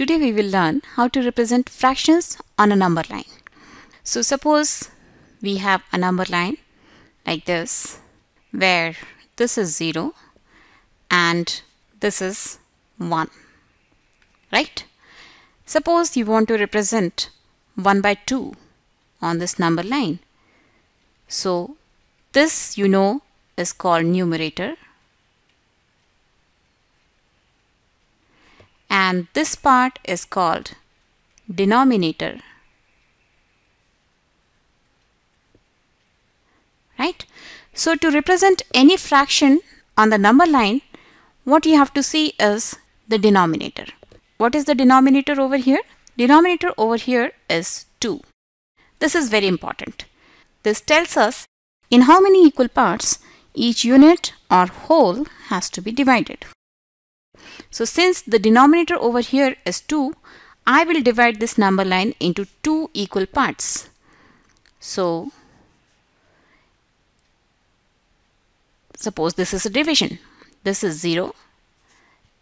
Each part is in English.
Today we will learn how to represent fractions on a number line. So suppose we have a number line like this where this is 0 and this is 1 right suppose you want to represent 1 by 2 on this number line so this you know is called numerator and this part is called denominator. Right? So to represent any fraction on the number line, what you have to see is the denominator. What is the denominator over here? Denominator over here is 2. This is very important. This tells us in how many equal parts each unit or whole has to be divided. So since the denominator over here is 2, I will divide this number line into two equal parts. So suppose this is a division. This is 0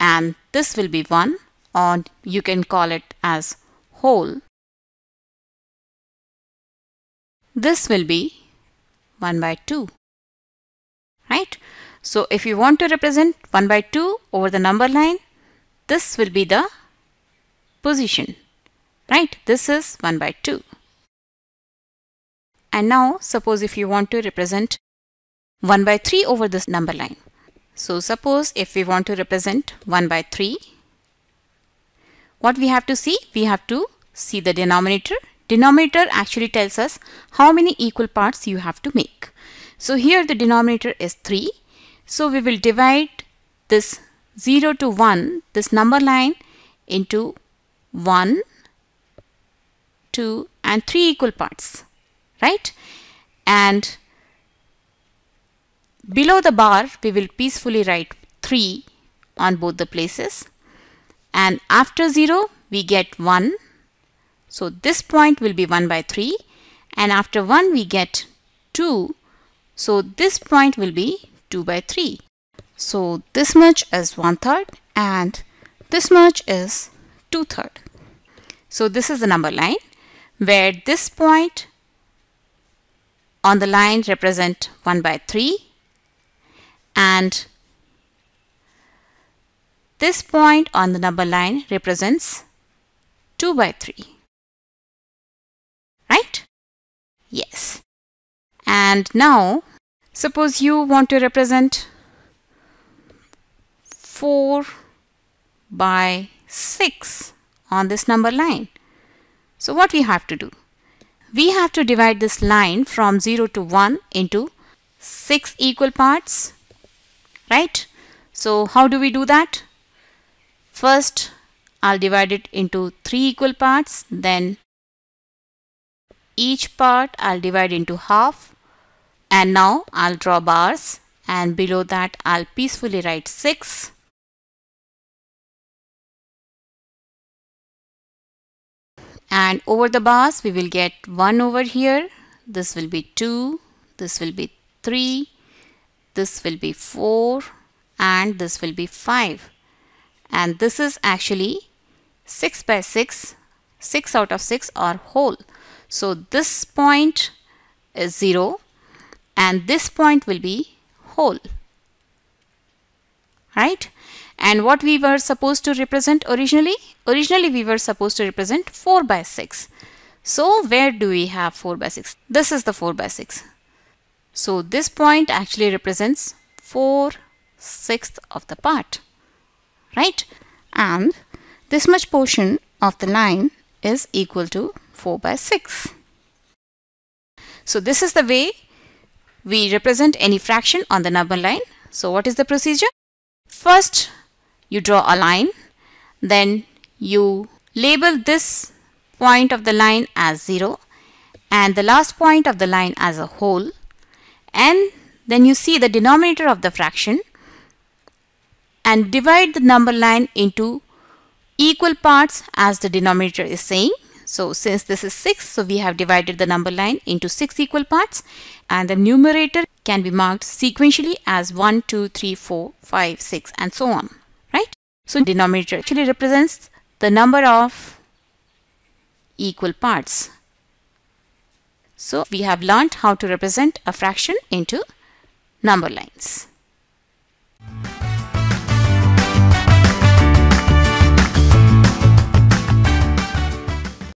and this will be 1 or you can call it as whole. This will be 1 by 2 right? So if you want to represent 1 by 2 over the number line, this will be the position, right? This is 1 by 2. And now suppose if you want to represent 1 by 3 over this number line. So suppose if we want to represent 1 by 3, what we have to see? We have to see the denominator. Denominator actually tells us how many equal parts you have to make. So here the denominator is 3. So we will divide this 0 to 1, this number line into 1, 2 and 3 equal parts, right? And below the bar we will peacefully write 3 on both the places and after 0 we get 1 so this point will be 1 by 3 and after 1 we get 2 so this point will be 2 by 3. So this much is 1 third and this much is 2 third. So this is the number line where this point on the line represent 1 by 3 and this point on the number line represents 2 by 3. Right? Yes. And now, suppose you want to represent 4 by 6 on this number line. So what we have to do? We have to divide this line from 0 to 1 into 6 equal parts, right? So how do we do that? First, I'll divide it into 3 equal parts, then each part I'll divide into half and now I'll draw bars and below that I'll peacefully write 6 and over the bars we will get 1 over here this will be 2 this will be 3 this will be 4 and this will be 5 and this is actually 6 by 6 6 out of 6 are whole so this point is 0 and this point will be whole right and what we were supposed to represent originally originally we were supposed to represent 4 by 6 so where do we have 4 by 6 this is the 4 by 6 so this point actually represents 4 sixth of the part right and this much portion of the line is equal to 4 by 6 so this is the way we represent any fraction on the number line. So what is the procedure? First, you draw a line, then you label this point of the line as 0 and the last point of the line as a whole and then you see the denominator of the fraction and divide the number line into equal parts as the denominator is saying so since this is 6, so we have divided the number line into 6 equal parts and the numerator can be marked sequentially as 1, 2, 3, 4, 5, 6 and so on, right? So denominator actually represents the number of equal parts. So we have learnt how to represent a fraction into number lines.